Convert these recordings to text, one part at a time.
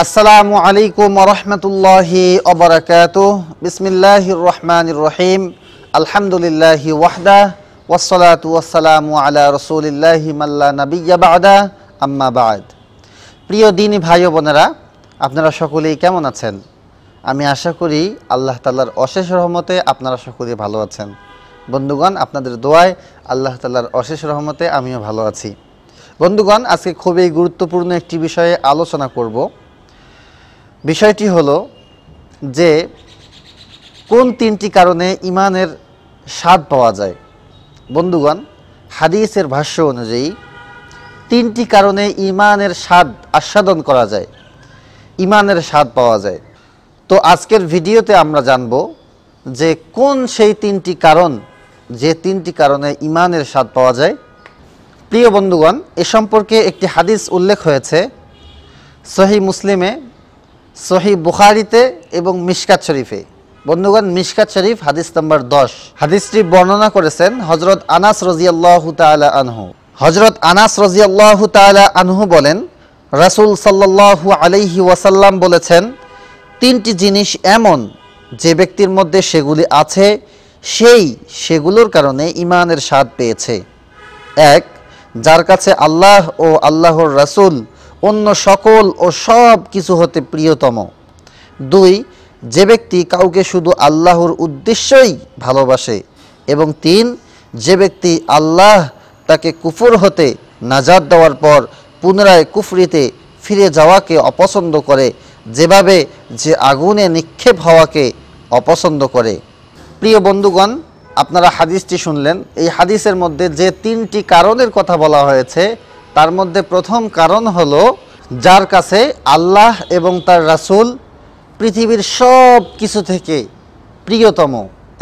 আসসালামু আলাইকুম রহমতুল্লাহি অবরাকাত বিসমিল্লাহ রহমান রহিম আলহামদুলিল্লাহি ওয়াহদা ওসলাত ওয়াসালামু আলা রসুলিল্লাহি মাল্লা নবিয়াবাদা আম্মা বাদ প্রিয় দিনী ভাই বোনেরা আপনারা সকলেই কেমন আছেন আমি আশা করি আল্লাহ তালার অশেষ রহমতে আপনারা সকলেই ভালো আছেন বন্ধুগণ আপনাদের দোয়ায় আল্লাহ তালার অশেষ রহমতে আমিও ভালো আছি বন্ধুগণ আজকে খুবই গুরুত্বপূর্ণ একটি বিষয়ে আলোচনা করব বিষয়টি হলো যে কোন তিনটি কারণে ইমানের স্বাদ পাওয়া যায় বন্ধুগণ হাদিসের ভাষ্য অনুযায়ী তিনটি কারণে ইমানের স্বাদ আস্বাদন করা যায় ইমানের স্বাদ পাওয়া যায় তো আজকের ভিডিওতে আমরা জানব যে কোন সেই তিনটি কারণ যে তিনটি কারণে ইমানের স্বাদ পাওয়া যায় প্রিয় বন্ধুগণ এ সম্পর্কে একটি হাদিস উল্লেখ হয়েছে সহি মুসলিমে সহি বুখারিতে এবং মিশকাত শরীফে বন্ধুগণ মিশকাত শরীফ হাদিস নম্বর দশ হাদিসটি বর্ণনা করেছেন হজরত আনাস রজিয়াল্লাহ তালা আনহু হজরত আনাস রজিয়াল্লাহ তালা আনহু বলেন রাসুল সাল্লাহু আলহি ওয়াসাল্লাম বলেছেন তিনটি জিনিস এমন যে ব্যক্তির মধ্যে সেগুলি আছে সেই সেগুলোর কারণে ইমানের স্বাদ পেয়েছে এক যার কাছে আল্লাহ ও আল্লাহর রাসুল অন্য সকল ও সব কিছু হতে প্রিয়তম দুই যে ব্যক্তি কাউকে শুধু আল্লাহর উদ্দেশ্যই ভালোবাসে এবং তিন যে ব্যক্তি আল্লাহ তাকে কুফুর হতে নাজাদ দেওয়ার পর পুনরায় কুফরিতে ফিরে যাওয়াকে অপছন্দ করে যেভাবে যে আগুনে নিক্ষেপ হওয়াকে অপছন্দ করে প্রিয় বন্ধুগণ আপনারা হাদিসটি শুনলেন এই হাদিসের মধ্যে যে তিনটি কারণের কথা বলা হয়েছে তার মধ্যে প্রথম কারণ হলো যার কাছে আল্লাহ এবং তার রাসুল পৃথিবীর সব কিছু থেকে প্রিয়তম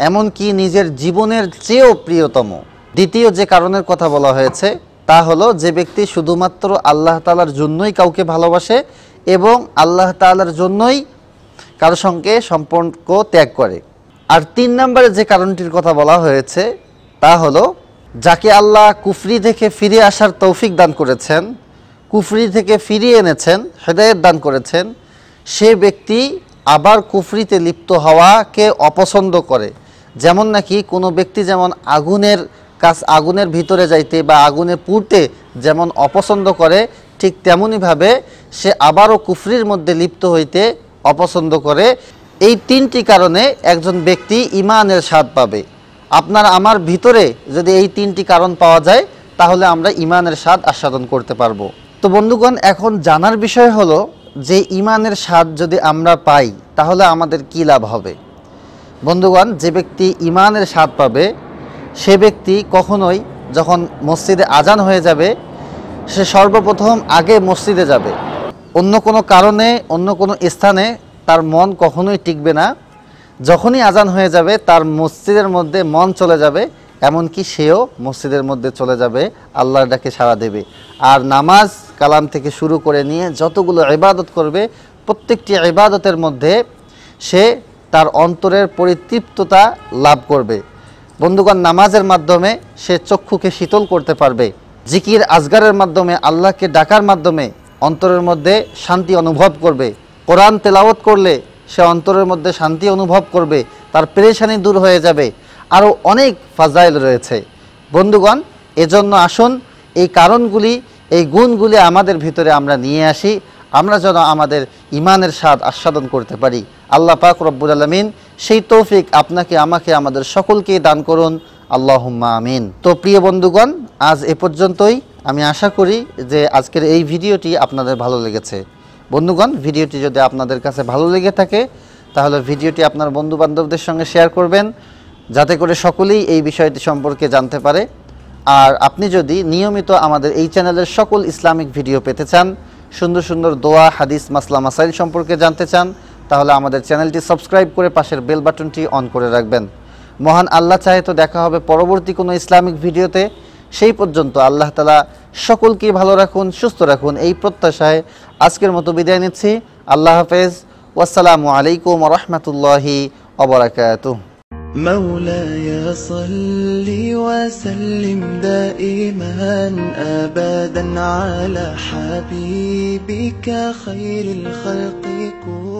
এমনকি নিজের জীবনের চেয়েও প্রিয়তম দ্বিতীয় যে কারণের কথা বলা হয়েছে তা হলো যে ব্যক্তি শুধুমাত্র আল্লাহ তালার জন্যই কাউকে ভালোবাসে এবং আল্লাহ তালার জন্যই কারোর সঙ্গে সম্পর্ক ত্যাগ করে আর তিন নম্বরে যে কারণটির কথা বলা হয়েছে তা হলো যাকে আল্লাহ কুফরি থেকে ফিরে আসার তৌফিক দান করেছেন কুফরি থেকে ফিরিয়ে এনেছেন হেদায়ত দান করেছেন সে ব্যক্তি আবার কুফরিতে লিপ্ত হওয়াকে অপছন্দ করে যেমন নাকি কোনো ব্যক্তি যেমন আগুনের কাজ আগুনের ভিতরে যাইতে বা আগুনে পুড়তে যেমন অপছন্দ করে ঠিক তেমনইভাবে সে আবারও কুফরির মধ্যে লিপ্ত হইতে অপছন্দ করে এই তিনটি কারণে একজন ব্যক্তি ইমানের স্বাদ পাবে আপনার আমার ভিতরে যদি এই তিনটি কারণ পাওয়া যায় তাহলে আমরা ইমানের স্বাদ আস্বাদন করতে পারবো তো বন্ধুগণ এখন জানার বিষয় হলো যে ইমানের স্বাদ যদি আমরা পাই তাহলে আমাদের কী লাভ হবে বন্ধুগণ যে ব্যক্তি ইমানের স্বাদ পাবে সে ব্যক্তি কখনোই যখন মসজিদে আজান হয়ে যাবে সে সর্বপ্রথম আগে মসজিদে যাবে অন্য কোনো কারণে অন্য কোনো স্থানে তার মন কখনোই টিকবে না যখনই আজান হয়ে যাবে তার মসজিদের মধ্যে মন চলে যাবে এমনকি সেও মসজিদের মধ্যে চলে যাবে আল্লাহর ডাকে সাড়া দেবে আর নামাজ কালাম থেকে শুরু করে নিয়ে যতগুলো ইবাদত করবে প্রত্যেকটি ইবাদতের মধ্যে সে তার অন্তরের পরিতৃপ্ততা লাভ করবে বন্ধুগণ নামাজের মাধ্যমে সে চক্ষুকে শীতল করতে পারবে জিকির আজগারের মাধ্যমে আল্লাহকে ডাকার মাধ্যমে অন্তরের মধ্যে শান্তি অনুভব করবে কোরআন তেলাওত করলে সে অন্তরের মধ্যে শান্তি অনুভব করবে তার পেরেশানি দূর হয়ে যাবে আরও অনেক ফাজাইল রয়েছে বন্ধুগণ এজন্য আসুন এই কারণগুলি এই গুণগুলি আমাদের ভিতরে আমরা নিয়ে আসি আমরা যেন আমাদের ইমানের স্বাদ আস্বাদন করতে পারি আল্লাহ পাক রব্বুল আলমিন সেই তৌফিক আপনাকে আমাকে আমাদের সকলকেই দান করুন আল্লাহ আমিন তো প্রিয় বন্ধুগণ আজ এ পর্যন্তই আমি আশা করি যে আজকের এই ভিডিওটি আপনাদের ভালো লেগেছে বন্ধুগণ ভিডিওটি যদি আপনাদের কাছে ভালো লেগে থাকে তাহলে ভিডিওটি আপনার বন্ধু বান্ধবদের সঙ্গে শেয়ার করবেন যাতে করে সকলেই এই বিষয়টি সম্পর্কে জানতে পারে আর আপনি যদি নিয়মিত আমাদের এই চ্যানেলের সকল ইসলামিক ভিডিও পেতে চান সুন্দর সুন্দর দোয়া হাদিস মাসলা মাসাইল সম্পর্কে জানতে চান তাহলে আমাদের চ্যানেলটি সাবস্ক্রাইব করে পাশের বেল বাটনটি অন করে রাখবেন মহান আল্লাহ চাহে তো দেখা হবে পরবর্তী কোনো ইসলামিক ভিডিওতে সেই পর্যন্ত আল্লাহ তালা সকলকে ভালো রাখুন সুস্থ রাখুন এই প্রত্যাশায় আজকের মতো বিদায় নিচ্ছি আল্লাহ হাফেজ ওয়াসালামু আলাইকুম রহমতুল্লাহি অবরাকাত مولاي صل وسلم دائما ابدا على حبيبك خير الخلق كل